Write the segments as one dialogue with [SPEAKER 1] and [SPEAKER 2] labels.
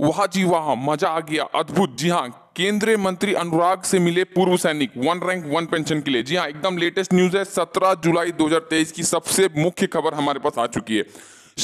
[SPEAKER 1] वाह जी वाह मजा आ गया अद्भुत जी हाँ केंद्रीय मंत्री अनुराग से मिले पूर्व सैनिक वन रैंक वन पेंशन के लिए जी हाँ एकदम लेटेस्ट न्यूज है सत्रह जुलाई 2023 की सबसे मुख्य खबर हमारे पास आ चुकी है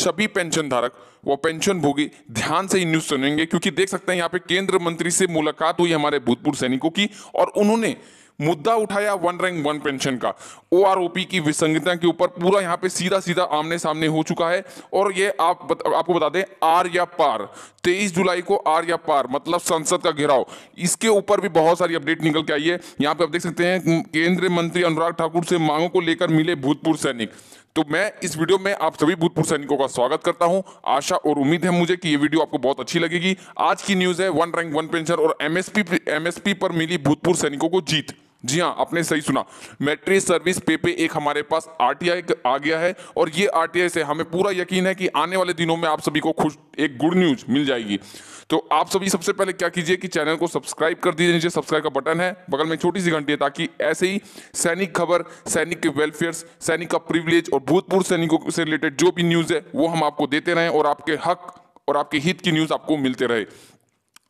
[SPEAKER 1] सभी पेंशन धारक वो पेंशन भोगी ध्यान से ही न्यूज सुनेंगे क्योंकि देख सकते हैं यहाँ पे केंद्र मंत्री से मुलाकात हुई हमारे भूतपूर्व सैनिकों की और उन्होंने मुद्दा उठाया वन रैंक वन पेंशन का ओ की विसंगता के ऊपर पूरा यहाँ पे सीधा सीधा आमने सामने हो चुका है और ये आप बत, आपको बता दें आर या पार तेईस जुलाई को आर या पार मतलब संसद का घेराव इसके ऊपर भी बहुत सारी अपडेट निकल के आई है यहाँ पे आप देख सकते हैं केंद्रीय मंत्री अनुराग ठाकुर से मांगों को लेकर मिले भूतपूर्व सैनिक तो मैं इस वीडियो में आप सभी भूतपूर्व सैनिकों का स्वागत करता हूं आशा और उम्मीद है मुझे कि ये वीडियो आपको बहुत अच्छी लगेगी आज की न्यूज है वन रैंक वन पेंशन और एमएसपी एमएसपी पर मिली भूतपूर्व सैनिकों को जीत जी हाँ आपने सही सुना मेट्रिक सर्विस पे पे एक हमारे पास आरटीआई आ गया है और ये आरटीआई से हमें पूरा यकीन है कि आने वाले दिनों में आप सभी को खुश एक गुड न्यूज मिल जाएगी तो आप सभी सबसे पहले क्या कीजिए कि चैनल को सब्सक्राइब कर दीजिए नीचे सब्सक्राइब का बटन है बगल में छोटी सी घंटी है ताकि ऐसे ही सैनिक खबर सैनिक के वेलफेयर सैनिक का प्रिविलेज और भूतपूर्व सैनिकों से रिलेटेड जो भी न्यूज़ है वो हम आपको देते रहे और आपके हक और आपके हित की न्यूज़ आपको मिलते रहे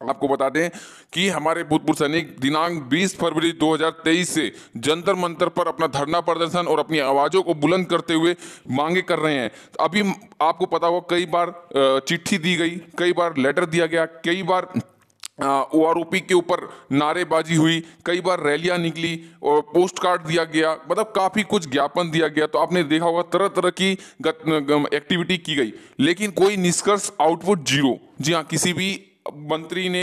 [SPEAKER 1] आपको बता दें कि हमारे भूतपूर्व सैनिक दिनांक 20 फरवरी 2023 से जंतर मंतर पर अपना धरना प्रदर्शन और अपनी आवाज़ों को बुलंद करते हुए मांगे कर रहे हैं अभी आपको पता होगा कई बार चिट्ठी दी गई कई बार लेटर दिया गया कई बार ओ आर के ऊपर नारेबाजी हुई कई बार रैलियां निकली और पोस्ट कार्ड दिया गया मतलब काफ़ी कुछ ज्ञापन दिया गया तो आपने देखा होगा तरह तरह की एक्टिविटी की गई लेकिन कोई निष्कर्ष आउटपुट जीरो जी हाँ किसी भी मंत्री ने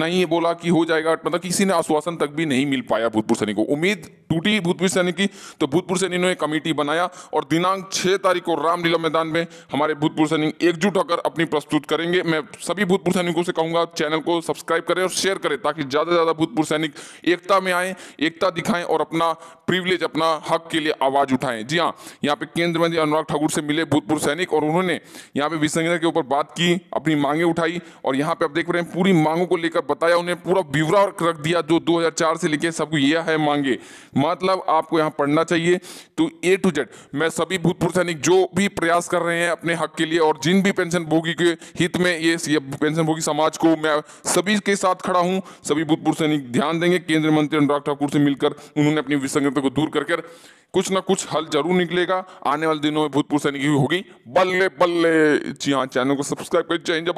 [SPEAKER 1] नहीं बोला कि हो जाएगा मतलब किसी ने आश्वासन तक भी नहीं मिल पाया भूतपूर्व सैनिक को उम्मीद टूटी भूतपूर्व सैनिक की तो भूतपूर्व सैनिक ने कमेटी बनाया और दिनांक छह तारीख को रामलीला मैदान में हमारे भूतपूर्व सैनिक एकजुट होकर अपनी प्रस्तुत करेंगे मैं सभी भूतपूर्व सैनिकों से कहूंगा चैनल को सब्सक्राइब करें और शेयर करें ताकि ज़्यादा से ज़्यादा भूतपूर्व सैनिक एकता में आए एकता दिखाएं और अपना प्रिविलेज अपना हक के लिए आवाज़ उठाएं जी हाँ यहाँ पे केंद्र मंत्री अनुराग ठाकुर से मिले भूतपूर्व सैनिक और उन्होंने यहाँ पे विसंगता के ऊपर बात की अपनी मांगे उठाई और यहाँ पे आप देख रहे हैं पूरी मांगों को लेकर बताया उन्हें पूरा विवरण रख दिया जो दो से लेके सबको यह है मांगे मतलब आपको यहाँ पढ़ना चाहिए तो ए टू जेड मैं सभी भूतपूर्व सैनिक जो भी प्रयास कर रहे हैं अपने हक के लिए और जिन भी पेंशन भोगी के हित में ये, पेंशन भोगी समाज को मैं सभी के साथ खड़ा हूँ सभी भूतपूर्व सैनिक ध्यान देंगे केंद्रीय मंत्री अनुराग ठाकुर से मिलकर उन्होंने अपनी विसंगता को दूर करके कुछ ना कुछ हल जरूर निकलेगा आने वाले दिनों में भूतपूर्व सैनिक होगी बल्ले बल्ले जी हाँ चैनल को सब्सक्राइब कर जय